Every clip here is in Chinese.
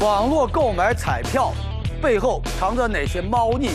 网络购买彩票背后藏着哪些猫腻？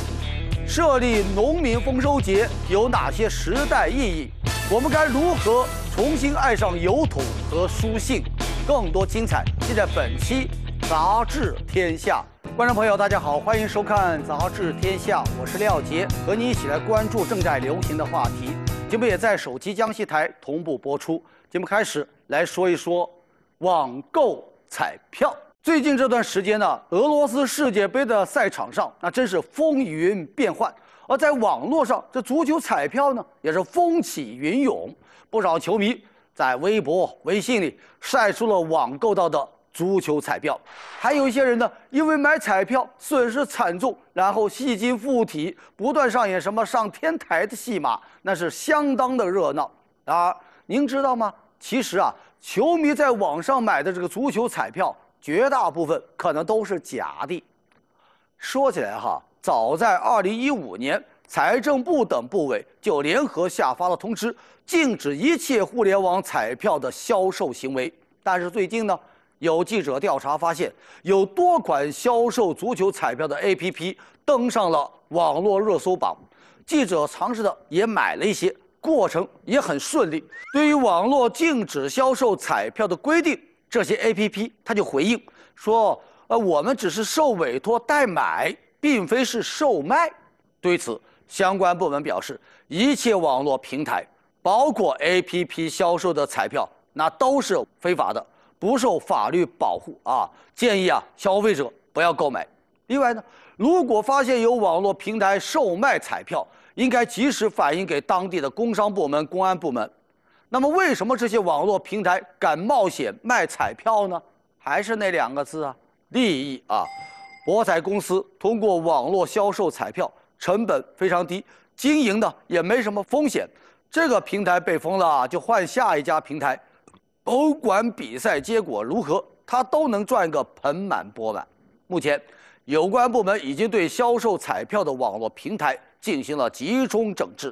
设立农民丰收节有哪些时代意义？我们该如何重新爱上邮土和书信？更多精彩尽在本期《杂志天下》。观众朋友，大家好，欢迎收看《杂志天下》，我是廖杰，和你一起来关注正在流行的话题。节目也在手机江西台同步播出。节目开始，来说一说网购彩票。最近这段时间呢，俄罗斯世界杯的赛场上那真是风云变幻，而在网络上，这足球彩票呢也是风起云涌。不少球迷在微博、微信里晒出了网购到的足球彩票，还有一些人呢，因为买彩票损失惨重，然后戏精附体，不断上演什么上天台的戏码，那是相当的热闹。然而，您知道吗？其实啊，球迷在网上买的这个足球彩票。绝大部分可能都是假的。说起来哈，早在二零一五年，财政部等部委就联合下发了通知，禁止一切互联网彩票的销售行为。但是最近呢，有记者调查发现，有多款销售足球彩票的 APP 登上了网络热搜榜。记者尝试的也买了一些，过程也很顺利。对于网络禁止销售彩票的规定。这些 A P P 他就回应说：“呃，我们只是受委托代买，并非是售卖。”对此，相关部门表示，一切网络平台，包括 A P P 销售的彩票，那都是非法的，不受法律保护啊！建议啊，消费者不要购买。另外呢，如果发现有网络平台售卖彩票，应该及时反映给当地的工商部门、公安部门。那么，为什么这些网络平台敢冒险卖彩票呢？还是那两个字啊，利益啊！博彩公司通过网络销售彩票，成本非常低，经营的也没什么风险。这个平台被封了，就换下一家平台，不管比赛结果如何，他都能赚个盆满钵满。目前，有关部门已经对销售彩票的网络平台进行了集中整治。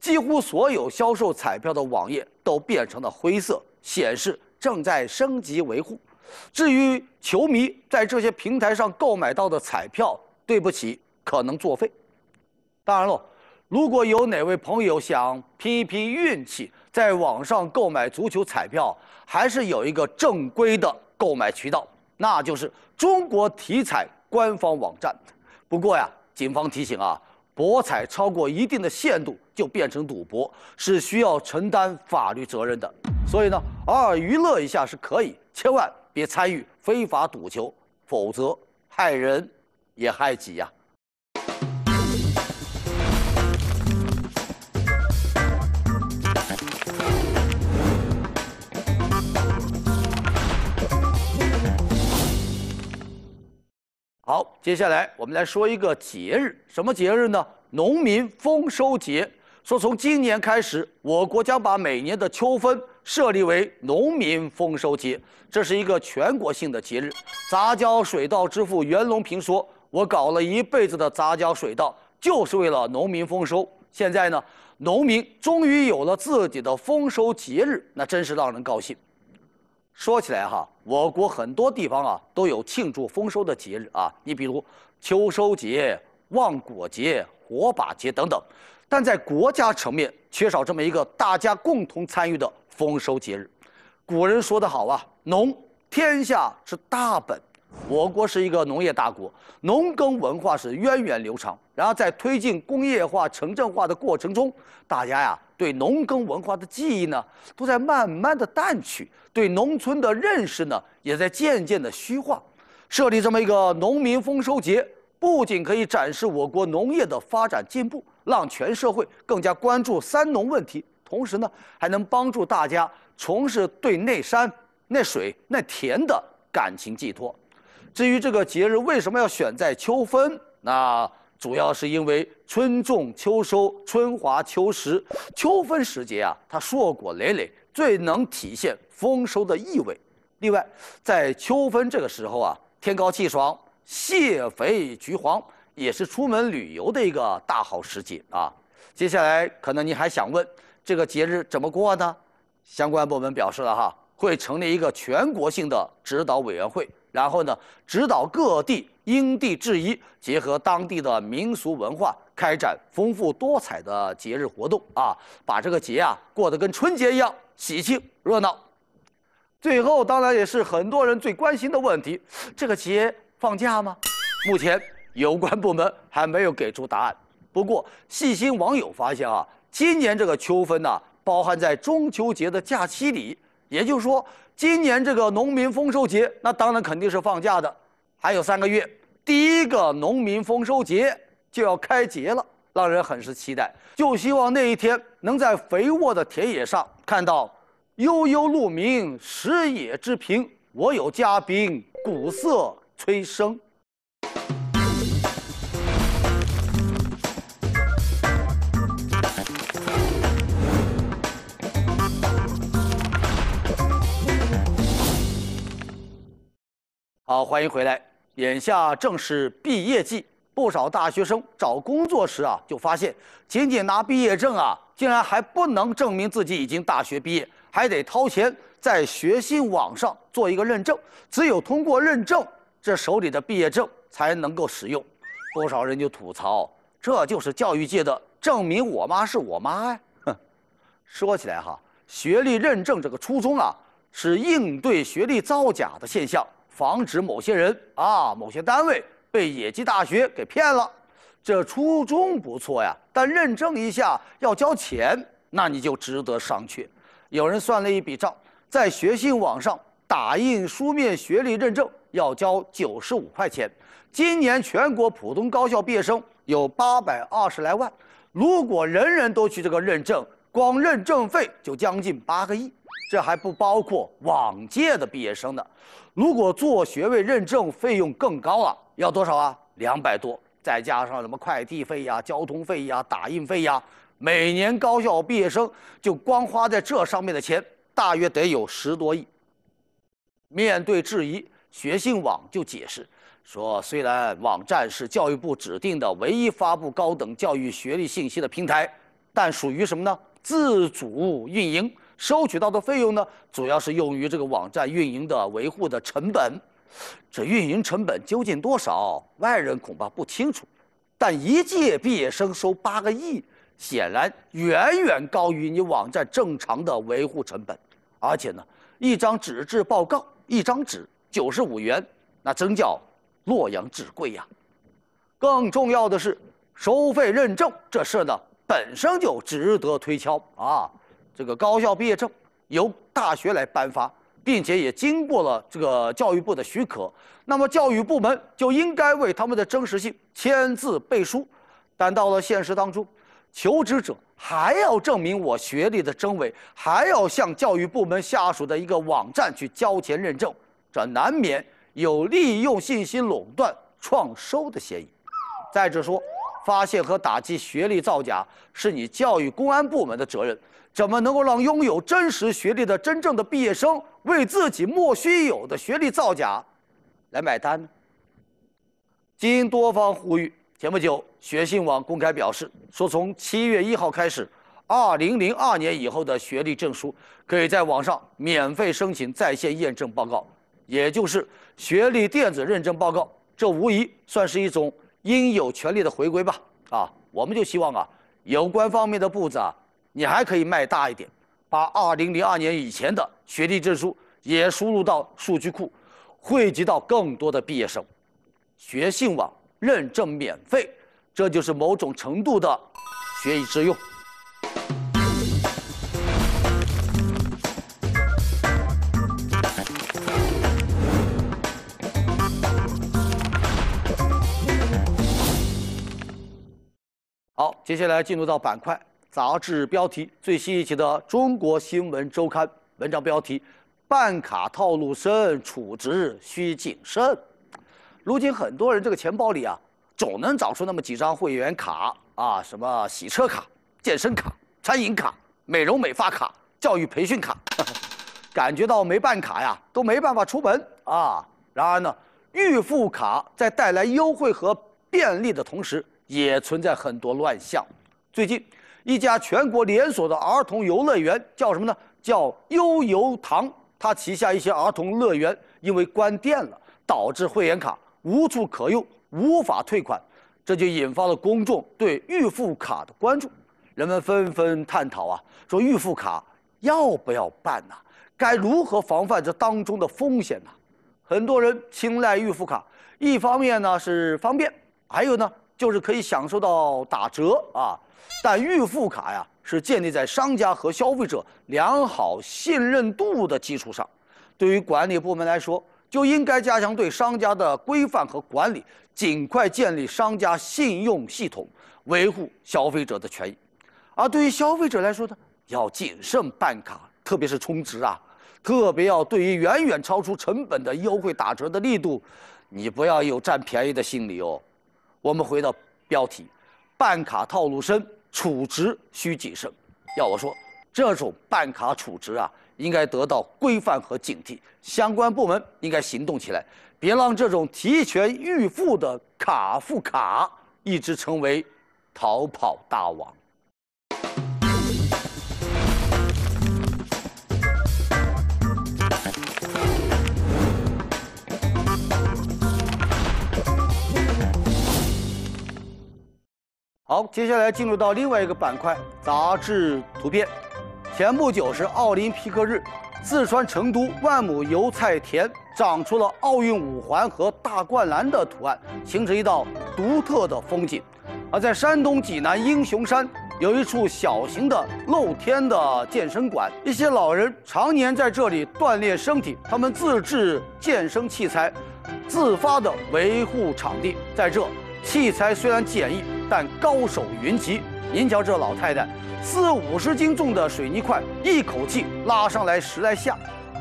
几乎所有销售彩票的网页都变成了灰色，显示正在升级维护。至于球迷在这些平台上购买到的彩票，对不起，可能作废。当然了，如果有哪位朋友想拼一拼运气，在网上购买足球彩票，还是有一个正规的购买渠道，那就是中国体彩官方网站。不过呀，警方提醒啊。博彩超过一定的限度就变成赌博，是需要承担法律责任的。所以呢，偶尔娱乐一下是可以，千万别参与非法赌球，否则害人也害己呀。好，接下来我们来说一个节日，什么节日呢？农民丰收节。说从今年开始，我国将把每年的秋分设立为农民丰收节，这是一个全国性的节日。杂交水稻之父袁隆平说：“我搞了一辈子的杂交水稻，就是为了农民丰收。现在呢，农民终于有了自己的丰收节日，那真是让人高兴。”说起来哈，我国很多地方啊都有庆祝丰收的节日啊，你比如秋收节、望果节、火把节等等，但在国家层面缺少这么一个大家共同参与的丰收节日。古人说得好啊，“农天下之大本”，我国是一个农业大国，农耕文化是源远流长。然而在推进工业化、城镇化的过程中，大家呀。对农耕文化的记忆呢，都在慢慢的淡去；对农村的认识呢，也在渐渐的虚化。设立这么一个农民丰收节，不仅可以展示我国农业的发展进步，让全社会更加关注“三农”问题，同时呢，还能帮助大家从事对那山、那水、那田的感情寄托。至于这个节日为什么要选在秋分，那……主要是因为春种秋收，春华秋实，秋分时节啊，它硕果累累，最能体现丰收的意味。另外，在秋分这个时候啊，天高气爽，蟹肥菊黄，也是出门旅游的一个大好时节啊。接下来可能你还想问，这个节日怎么过呢？相关部门表示了哈，会成立一个全国性的指导委员会，然后呢，指导各地。因地制宜，结合当地的民俗文化，开展丰富多彩的节日活动啊，把这个节啊过得跟春节一样喜庆热闹。最后，当然也是很多人最关心的问题：这个节放假吗？目前，有关部门还没有给出答案。不过，细心网友发现啊，今年这个秋分呢，包含在中秋节的假期里，也就是说，今年这个农民丰收节，那当然肯定是放假的。还有三个月，第一个农民丰收节就要开节了，让人很是期待。就希望那一天能在肥沃的田野上看到“悠悠鹿鸣，食野之苹”，我有嘉宾，鼓瑟吹笙。好，欢迎回来。眼下正是毕业季，不少大学生找工作时啊，就发现，仅仅拿毕业证啊，竟然还不能证明自己已经大学毕业，还得掏钱在学信网上做一个认证。只有通过认证，这手里的毕业证才能够使用。不少人就吐槽，这就是教育界的“证明我妈是我妈”呀！哼，说起来哈，学历认证这个初衷啊，是应对学历造假的现象。防止某些人啊、某些单位被野鸡大学给骗了，这初衷不错呀。但认证一下要交钱，那你就值得商榷。有人算了一笔账，在学信网上打印书面学历认证要交九十五块钱。今年全国普通高校毕业生有八百二十来万，如果人人都去这个认证，光认证费就将近八个亿，这还不包括往届的毕业生呢。如果做学位认证费用更高了，要多少啊？两百多，再加上什么快递费呀、交通费呀、打印费呀，每年高校毕业生就光花在这上面的钱，大约得有十多亿。面对质疑，学信网就解释说，虽然网站是教育部指定的唯一发布高等教育学历信息的平台，但属于什么呢？自主运营收取到的费用呢，主要是用于这个网站运营的维护的成本。这运营成本究竟多少，外人恐怕不清楚。但一届毕业生收八个亿，显然远远高于你网站正常的维护成本。而且呢，一张纸质报告，一张纸九十五元，那真叫洛阳纸贵呀。更重要的是，收费认证这事呢。本身就值得推敲啊！这个高校毕业证由大学来颁发，并且也经过了这个教育部的许可，那么教育部门就应该为他们的真实性签字背书。但到了现实当中，求职者还要证明我学历的真伪，还要向教育部门下属的一个网站去交钱认证，这难免有利用信息垄断创收的嫌疑。再者说。发现和打击学历造假是你教育公安部门的责任，怎么能够让拥有真实学历的真正的毕业生为自己莫须有的学历造假来买单呢？经多方呼吁，前不久学信网公开表示，说从七月一号开始，二零零二年以后的学历证书可以在网上免费申请在线验证报告，也就是学历电子认证报告。这无疑算是一种。应有权利的回归吧，啊，我们就希望啊，有关方面的步子啊，你还可以迈大一点，把二零零二年以前的学历证书也输入到数据库，汇集到更多的毕业生，学信网认证免费，这就是某种程度的学以致用。接下来进入到板块，杂志标题最新一期的《中国新闻周刊》文章标题：办卡套路深，储值需谨慎。如今很多人这个钱包里啊，总能找出那么几张会员卡啊，什么洗车卡、健身卡、餐饮卡、美容美发卡、教育培训卡，感觉到没办卡呀都没办法出门啊。然而呢，预付卡在带来优惠和便利的同时，也存在很多乱象。最近，一家全国连锁的儿童游乐园叫什么呢？叫悠游堂。它旗下一些儿童乐园因为关店了，导致会员卡无处可用，无法退款，这就引发了公众对预付卡的关注。人们纷纷探讨啊，说预付卡要不要办呢？该如何防范这当中的风险呢？很多人青睐预付卡，一方面呢是方便，还有呢。就是可以享受到打折啊，但预付卡呀是建立在商家和消费者良好信任度的基础上。对于管理部门来说，就应该加强对商家的规范和管理，尽快建立商家信用系统，维护消费者的权益。而对于消费者来说呢，要谨慎办卡，特别是充值啊，特别要对于远远超出成本的优惠打折的力度，你不要有占便宜的心理哦。我们回到标题，办卡套路深，储值需谨慎。要我说，这种办卡储值啊，应该得到规范和警惕，相关部门应该行动起来，别让这种提前预付的卡付卡一直成为逃跑大王。好，接下来进入到另外一个板块，杂志图片。前不久是奥林匹克日，四川成都万亩油菜田长出了奥运五环和大灌篮的图案，形成一道独特的风景。而在山东济南英雄山，有一处小型的露天的健身馆，一些老人常年在这里锻炼身体，他们自制健身器材，自发的维护场地。在这，器材虽然简易。但高手云集，您瞧这老太太，四五十斤重的水泥块，一口气拉上来十来下；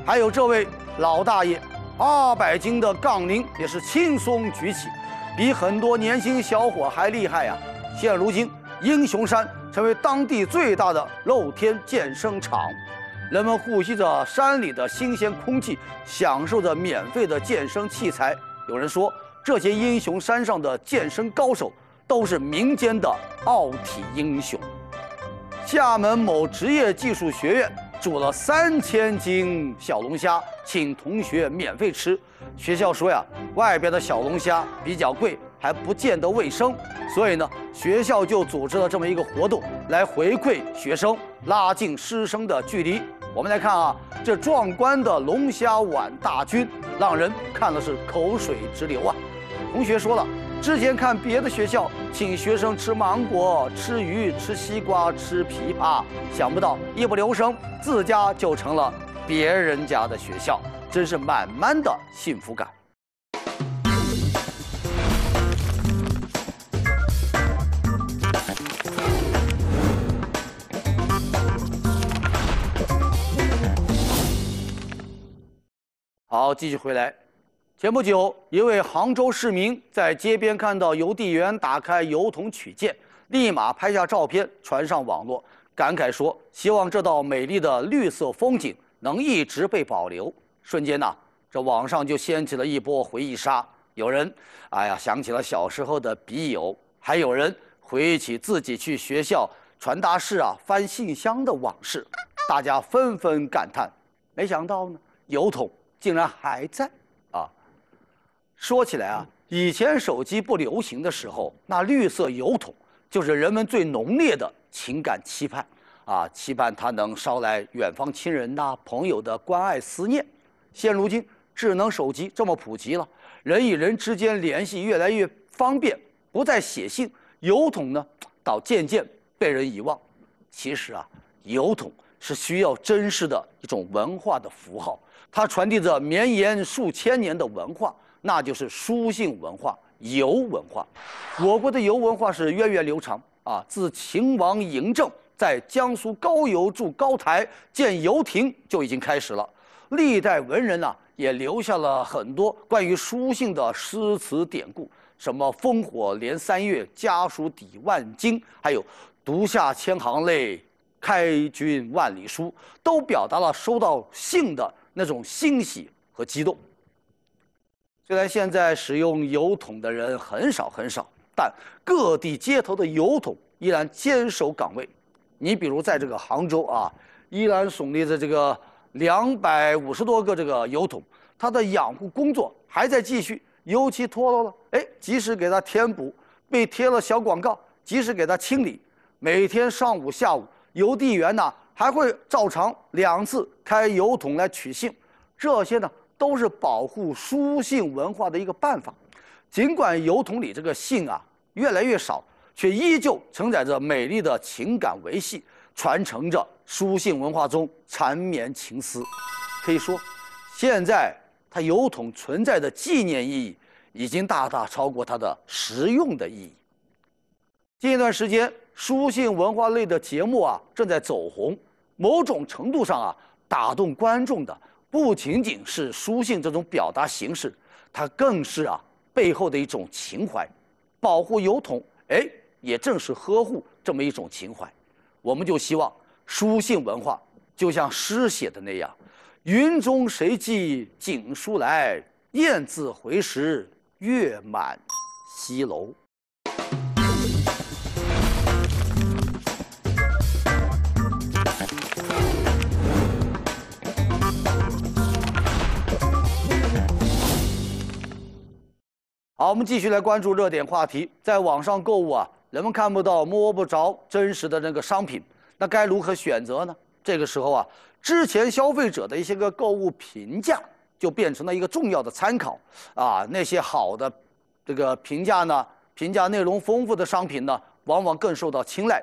还有这位老大爷，二百斤的杠铃也是轻松举起，比很多年轻小伙还厉害呀。现如今，英雄山成为当地最大的露天健身场，人们呼吸着山里的新鲜空气，享受着免费的健身器材。有人说，这些英雄山上的健身高手。都是民间的奥体英雄。厦门某职业技术学院煮了三千斤小龙虾，请同学免费吃。学校说呀，外边的小龙虾比较贵，还不见得卫生，所以呢，学校就组织了这么一个活动，来回馈学生，拉近师生的距离。我们来看啊，这壮观的龙虾碗大军，让人看了是口水直流啊。同学说了。之前看别的学校请学生吃芒果、吃鱼、吃西瓜、吃枇杷，想不到一不留神自家就成了别人家的学校，真是满满的幸福感。好，继续回来。前不久，一位杭州市民在街边看到邮递员打开邮筒取件，立马拍下照片传上网络，感慨说：“希望这道美丽的绿色风景能一直被保留。”瞬间呢，这网上就掀起了一波回忆杀。有人，哎呀，想起了小时候的笔友；还有人回忆起自己去学校传达室啊翻信箱的往事。大家纷纷感叹：“没想到呢，邮筒竟然还在！”说起来啊，以前手机不流行的时候，那绿色油桶就是人们最浓烈的情感期盼，啊，期盼它能捎来远方亲人呐、朋友的关爱思念。现如今智能手机这么普及了，人与人之间联系越来越方便，不再写信，油桶呢，倒渐渐被人遗忘。其实啊，油桶是需要珍视的一种文化的符号，它传递着绵延数千年的文化。那就是书信文化、游文化。我国的游文化是源远流长啊，自秦王嬴政在江苏高邮筑高台、建游亭就已经开始了。历代文人呢，也留下了很多关于书信的诗词典故，什么“烽火连三月，家书抵万金”，还有“独下千行泪，开君万里书”，都表达了收到信的那种欣喜和激动。虽然现在使用油桶的人很少很少，但各地街头的油桶依然坚守岗位。你比如在这个杭州啊，依然耸立着这个两百五十多个这个油桶，它的养护工作还在继续。尤其脱落了，哎，及时给它填补；被贴了小广告，及时给它清理。每天上午、下午，邮递员呢还会照常两次开油桶来取信。这些呢。都是保护书信文化的一个办法，尽管邮筒里这个信啊越来越少，却依旧承载着美丽的情感维系，传承着书信文化中缠绵情思。可以说，现在它邮筒存在的纪念意义已经大大超过它的实用的意义。近一段时间，书信文化类的节目啊正在走红，某种程度上啊打动观众的。不仅仅是书信这种表达形式，它更是啊背后的一种情怀。保护邮筒，哎，也正是呵护这么一种情怀。我们就希望书信文化，就像诗写的那样：“云中谁寄锦书来？雁字回时，月满西楼。”好，我们继续来关注热点话题。在网上购物啊，人们看不到、摸不着真实的那个商品，那该如何选择呢？这个时候啊，之前消费者的一些个购物评价就变成了一个重要的参考啊。那些好的这个评价呢，评价内容丰富的商品呢，往往更受到青睐。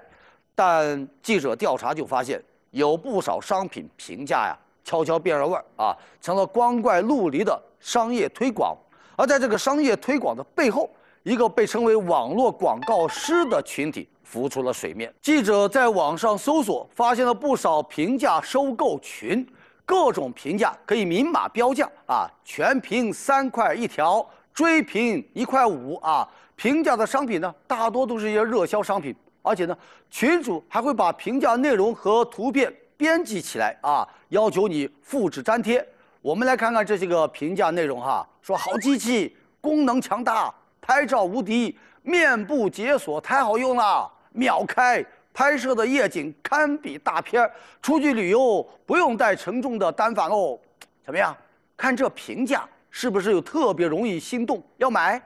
但记者调查就发现，有不少商品评价呀，悄悄变了味儿啊，成了光怪陆离的商业推广。而在这个商业推广的背后，一个被称为“网络广告师”的群体浮出了水面。记者在网上搜索，发现了不少平价收购群，各种评价可以明码标价啊，全屏三块一条，追评一块五啊。评价的商品呢，大多都是一些热销商品，而且呢，群主还会把评价内容和图片编辑起来啊，要求你复制粘贴。我们来看看这些个评价内容哈。说好机器，功能强大，拍照无敌，面部解锁太好用了，秒开拍摄的夜景堪比大片儿。出去旅游不用带沉重的单反哦。怎么样？看这评价，是不是又特别容易心动要买？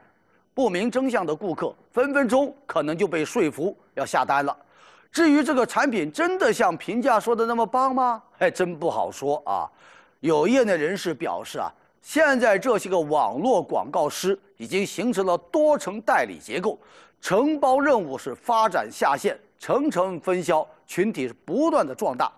不明真相的顾客分分钟可能就被说服要下单了。至于这个产品真的像评价说的那么棒吗？还真不好说啊。有业内人士表示啊。现在这些个网络广告师已经形成了多层代理结构，承包任务是发展下线，层层分销，群体是不断的壮大。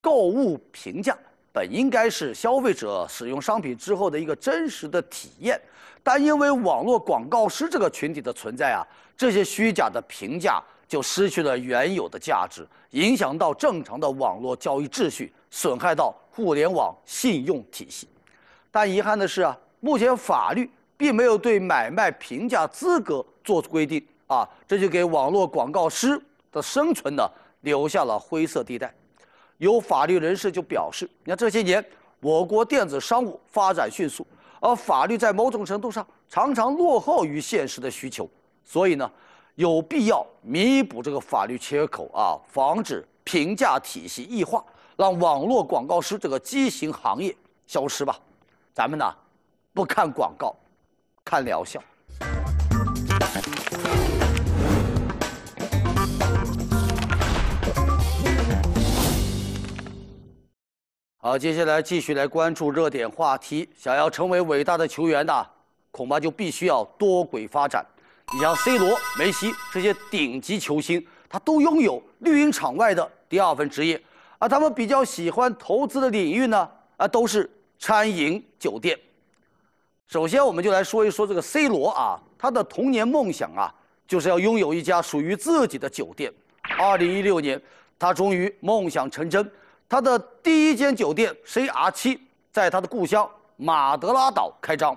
购物评价本应该是消费者使用商品之后的一个真实的体验，但因为网络广告师这个群体的存在啊，这些虚假的评价就失去了原有的价值，影响到正常的网络交易秩序，损害到互联网信用体系。但遗憾的是啊，目前法律并没有对买卖评价资格做出规定啊，这就给网络广告师的生存呢留下了灰色地带。有法律人士就表示，你看这些年我国电子商务发展迅速，而法律在某种程度上常常落后于现实的需求，所以呢，有必要弥补这个法律缺口啊，防止评价体系异化，让网络广告师这个畸形行业消失吧。咱们呢，不看广告，看疗效。好，接下来继续来关注热点话题。想要成为伟大的球员呢，恐怕就必须要多轨发展。你像 C 罗、梅西这些顶级球星，他都拥有绿茵场外的第二份职业。啊，他们比较喜欢投资的领域呢，啊，都是。餐饮酒店。首先，我们就来说一说这个 C 罗啊，他的童年梦想啊，就是要拥有一家属于自己的酒店。二零一六年，他终于梦想成真，他的第一间酒店 CR 七在他的故乡马德拉岛开张。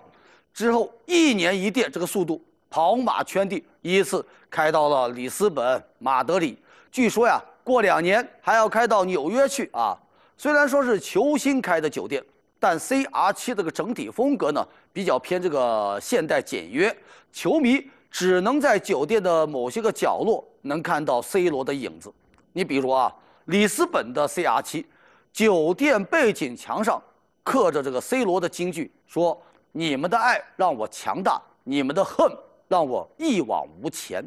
之后一年一店，这个速度跑马圈地，依次开到了里斯本、马德里。据说呀，过两年还要开到纽约去啊。虽然说是球星开的酒店。但 C R 七这个整体风格呢比较偏这个现代简约，球迷只能在酒店的某些个角落能看到 C 罗的影子。你比如啊，里斯本的 C R 七酒店背景墙上刻着这个 C 罗的金句，说：“你们的爱让我强大，你们的恨让我一往无前。”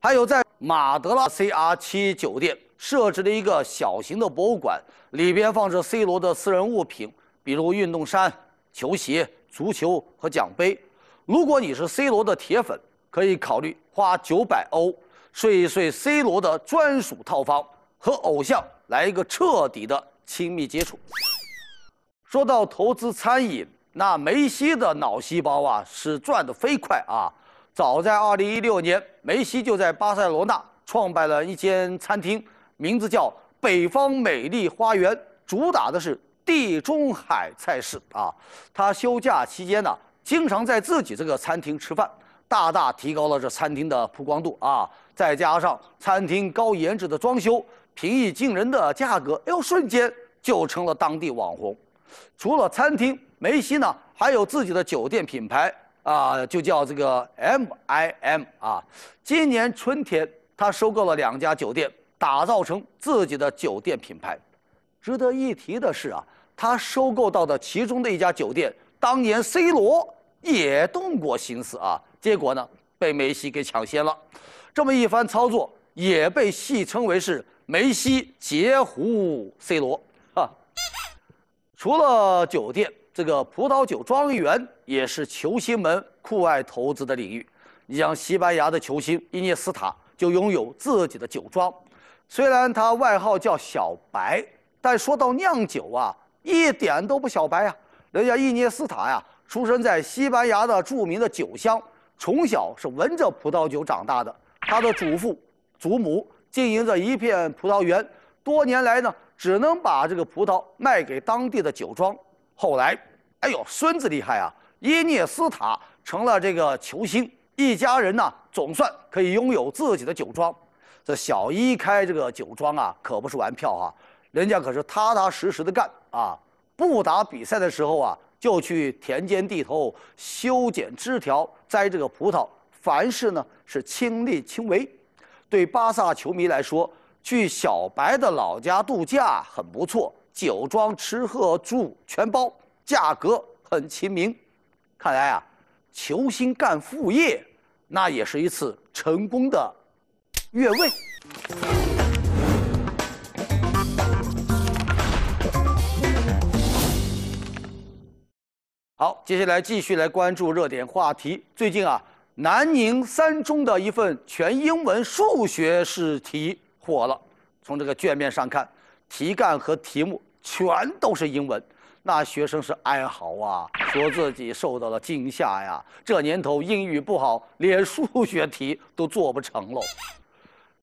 还有在马德拉 C R 七酒店设置了一个小型的博物馆，里边放着 C 罗的私人物品。比如运动衫、球鞋、足球和奖杯。如果你是 C 罗的铁粉，可以考虑花九百欧睡一睡 C 罗的专属套房，和偶像来一个彻底的亲密接触。说到投资餐饮，那梅西的脑细胞啊是转得飞快啊！早在二零一六年，梅西就在巴塞罗那创办了一间餐厅，名字叫“北方美丽花园”，主打的是。地中海菜市啊，他休假期间呢，经常在自己这个餐厅吃饭，大大提高了这餐厅的曝光度啊。再加上餐厅高颜值的装修、平易近人的价格，哎呦，瞬间就成了当地网红。除了餐厅，梅西呢还有自己的酒店品牌啊，就叫这个 MIM 啊。今年春天，他收购了两家酒店，打造成自己的酒店品牌。值得一提的是啊，他收购到的其中的一家酒店，当年 C 罗也动过心思啊，结果呢被梅西给抢先了。这么一番操作也被戏称为是梅西截胡 C 罗啊。除了酒店，这个葡萄酒庄园也是球星们酷爱投资的领域。你像西班牙的球星伊涅斯塔就拥有自己的酒庄，虽然他外号叫小白。但说到酿酒啊，一点都不小白啊！人家伊涅斯塔呀，出生在西班牙的著名的酒乡，从小是闻着葡萄酒长大的。他的祖父、祖母经营着一片葡萄园，多年来呢，只能把这个葡萄卖给当地的酒庄。后来，哎呦，孙子厉害啊！伊涅斯塔成了这个球星，一家人呢，总算可以拥有自己的酒庄。这小伊开这个酒庄啊，可不是玩票啊！人家可是踏踏实实的干啊！不打比赛的时候啊，就去田间地头修剪枝条、摘这个葡萄，凡事呢是亲力亲为。对巴萨球迷来说，去小白的老家度假很不错，酒庄吃喝住全包，价格很亲民。看来啊，球星干副业，那也是一次成功的越位。好，接下来继续来关注热点话题。最近啊，南宁三中的一份全英文数学试题火了。从这个卷面上看，题干和题目全都是英文，那学生是哀嚎啊，说自己受到了惊吓呀。这年头英语不好，连数学题都做不成喽。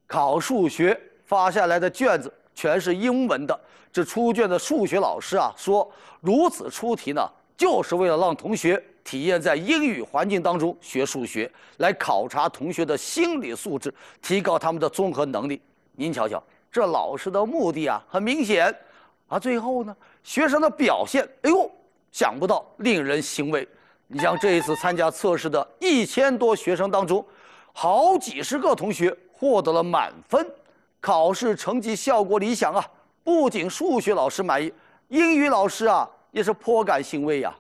考数学发下来的卷子全是英文的，这出卷的数学老师啊说，如此出题呢。就是为了让同学体验在英语环境当中学数学，来考察同学的心理素质，提高他们的综合能力。您瞧瞧，这老师的目的啊，很明显，啊，最后呢，学生的表现，哎呦，想不到，令人欣慰。你像这一次参加测试的一千多学生当中，好几十个同学获得了满分，考试成绩效果理想啊。不仅数学老师满意，英语老师啊。也是颇感欣慰呀。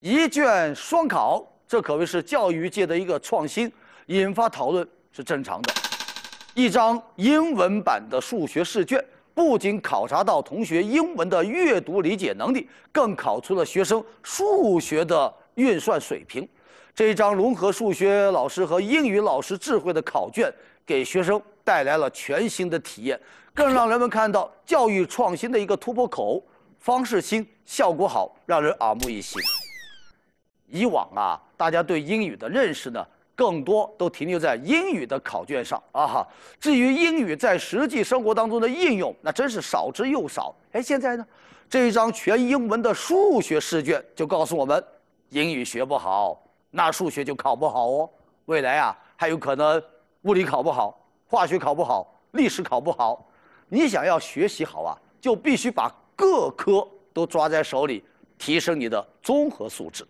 一卷双考，这可谓是教育界的一个创新，引发讨论是正常的。一张英文版的数学试卷，不仅考察到同学英文的阅读理解能力，更考出了学生数学的运算水平。这一张融合数学老师和英语老师智慧的考卷，给学生带来了全新的体验，更让人们看到教育创新的一个突破口。方式新，效果好，让人耳目一新。以往啊，大家对英语的认识呢，更多都停留在英语的考卷上啊。至于英语在实际生活当中的应用，那真是少之又少。哎，现在呢，这一张全英文的数学试卷就告诉我们，英语学不好，那数学就考不好哦。未来啊，还有可能物理考不好，化学考不好，历史考不好。你想要学习好啊，就必须把。各科都抓在手里，提升你的综合素质。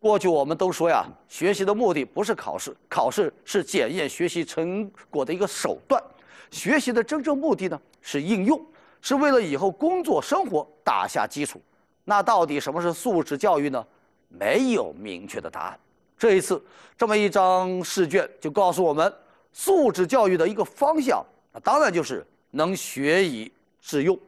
过去我们都说呀，学习的目的不是考试，考试是检验学习成果的一个手段。学习的真正目的呢，是应用，是为了以后工作生活打下基础。那到底什么是素质教育呢？没有明确的答案。这一次这么一张试卷就告诉我们，素质教育的一个方向，那当然就是能学以致用。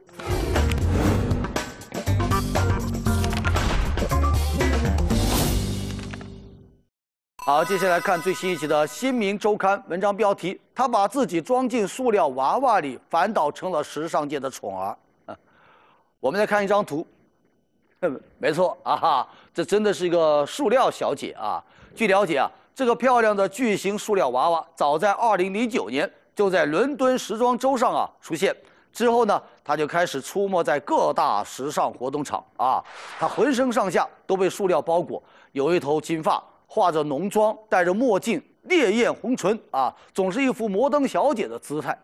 好，接下来看最新一期的《新民周刊》文章标题：他把自己装进塑料娃娃里，反倒成了时尚界的宠儿。我们再看一张图。嗯，没错啊，哈，这真的是一个塑料小姐啊。据了解啊，这个漂亮的巨型塑料娃娃早在2009年就在伦敦时装周上啊出现，之后呢，她就开始出没在各大时尚活动场啊。她浑身上下都被塑料包裹，有一头金发。化着浓妆，戴着墨镜，烈焰红唇啊，总是一副摩登小姐的姿态。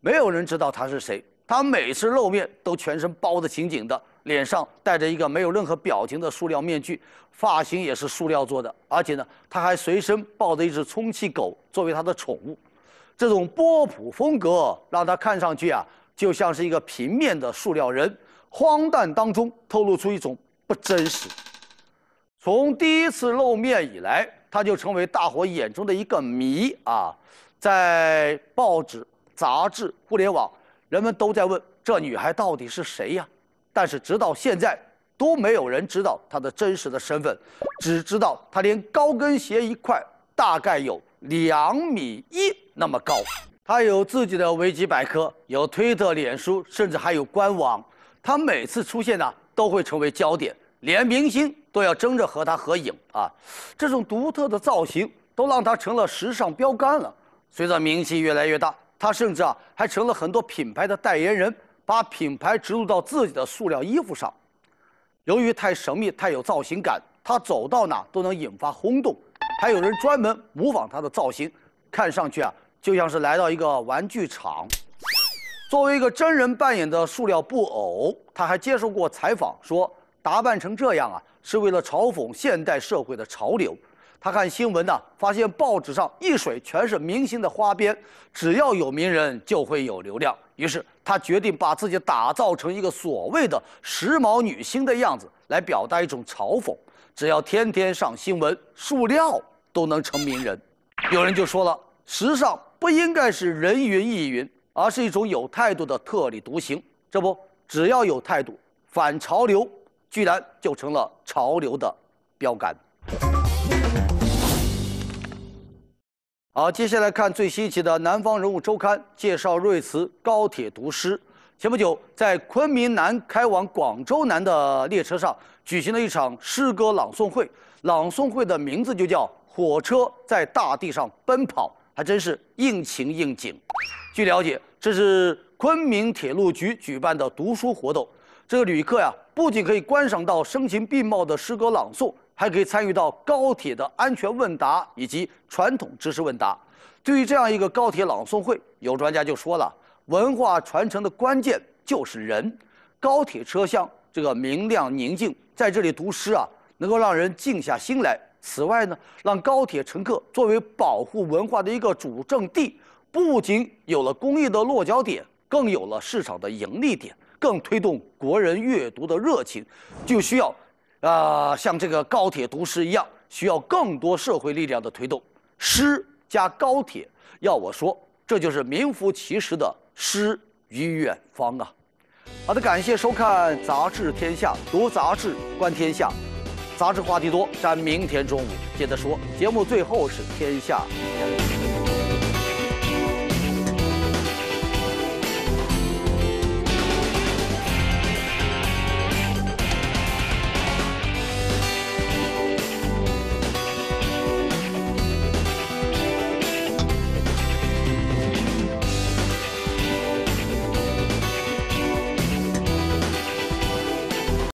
没有人知道她是谁。她每次露面都全身包得紧紧的，脸上戴着一个没有任何表情的塑料面具，发型也是塑料做的。而且呢，她还随身抱着一只充气狗作为她的宠物。这种波普风格让她看上去啊，就像是一个平面的塑料人，荒诞当中透露出一种不真实。从第一次露面以来，她就成为大伙眼中的一个谜啊！在报纸、杂志、互联网，人们都在问这女孩到底是谁呀？但是直到现在都没有人知道她的真实的身份，只知道她连高跟鞋一块大概有两米一那么高。她有自己的维基百科，有推特、脸书，甚至还有官网。她每次出现呢，都会成为焦点，连明星。都要争着和他合影啊！这种独特的造型都让他成了时尚标杆了。随着名气越来越大，他甚至啊还成了很多品牌的代言人，把品牌植入到自己的塑料衣服上。由于太神秘、太有造型感，他走到哪都能引发轰动。还有人专门模仿他的造型，看上去啊就像是来到一个玩具厂。作为一个真人扮演的塑料布偶，他还接受过采访说。打扮成这样啊，是为了嘲讽现代社会的潮流。他看新闻呢，发现报纸上一水全是明星的花边，只要有名人就会有流量。于是他决定把自己打造成一个所谓的时髦女星的样子，来表达一种嘲讽。只要天天上新闻，塑料都能成名人。有人就说了，时尚不应该是人云亦云，而是一种有态度的特立独行。这不，只要有态度，反潮流。居然就成了潮流的标杆。好，接下来看最新奇的《南方人物周刊》介绍：瑞慈高铁读诗。前不久，在昆明南开往广州南的列车上，举行了一场诗歌朗诵会，朗诵会的名字就叫《火车在大地上奔跑》，还真是应情应景。据了解，这是昆明铁路局举办的读书活动。这个旅客呀，不仅可以观赏到声情并茂的诗歌朗诵，还可以参与到高铁的安全问答以及传统知识问答。对于这样一个高铁朗诵会，有专家就说了：文化传承的关键就是人。高铁车厢这个明亮宁静，在这里读诗啊，能够让人静下心来。此外呢，让高铁乘客作为保护文化的一个主阵地，不仅有了公益的落脚点，更有了市场的盈利点。更推动国人阅读的热情，就需要，啊，像这个高铁读诗一样，需要更多社会力量的推动。诗加高铁，要我说，这就是名副其实的“诗与远方”啊！好的，感谢收看《杂志天下》，读杂志，观天下。杂志话题多，咱明天中午接着说。节目最后是《天下》。